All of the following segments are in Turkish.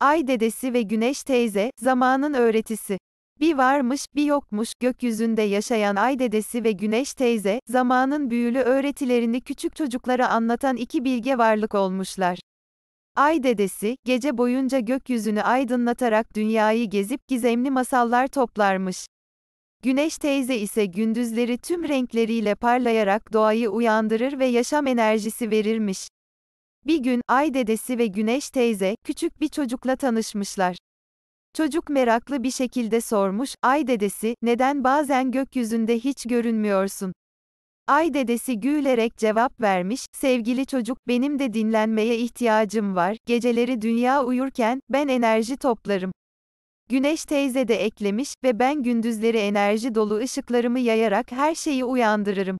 Ay dedesi ve Güneş teyze, zamanın öğretisi. Bir varmış, bir yokmuş, gökyüzünde yaşayan Ay dedesi ve Güneş teyze, zamanın büyülü öğretilerini küçük çocuklara anlatan iki bilge varlık olmuşlar. Ay dedesi, gece boyunca gökyüzünü aydınlatarak dünyayı gezip gizemli masallar toplarmış. Güneş teyze ise gündüzleri tüm renkleriyle parlayarak doğayı uyandırır ve yaşam enerjisi verirmiş. Bir gün Ay dedesi ve Güneş teyze küçük bir çocukla tanışmışlar. Çocuk meraklı bir şekilde sormuş, "Ay dedesi, neden bazen gökyüzünde hiç görünmüyorsun?" Ay dedesi gülerek cevap vermiş, "Sevgili çocuk, benim de dinlenmeye ihtiyacım var. Geceleri dünya uyurken ben enerji toplarım." Güneş teyze de eklemiş ve ben gündüzleri enerji dolu ışıklarımı yayarak her şeyi uyandırırım.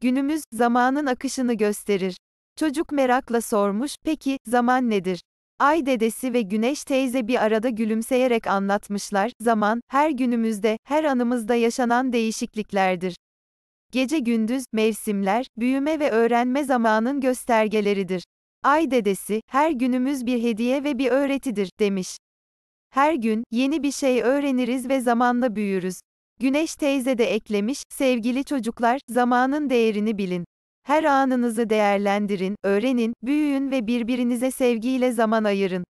Günümüz zamanın akışını gösterir. Çocuk merakla sormuş, peki, zaman nedir? Ay dedesi ve Güneş teyze bir arada gülümseyerek anlatmışlar, zaman, her günümüzde, her anımızda yaşanan değişikliklerdir. Gece gündüz, mevsimler, büyüme ve öğrenme zamanın göstergeleridir. Ay dedesi, her günümüz bir hediye ve bir öğretidir, demiş. Her gün, yeni bir şey öğreniriz ve zamanla büyürüz. Güneş teyze de eklemiş, sevgili çocuklar, zamanın değerini bilin. Her anınızı değerlendirin, öğrenin, büyüyün ve birbirinize sevgiyle zaman ayırın.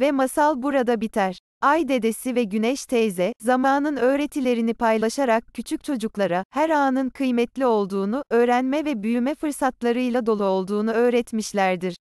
Ve masal burada biter. Ay dedesi ve Güneş teyze, zamanın öğretilerini paylaşarak küçük çocuklara her anın kıymetli olduğunu, öğrenme ve büyüme fırsatlarıyla dolu olduğunu öğretmişlerdir.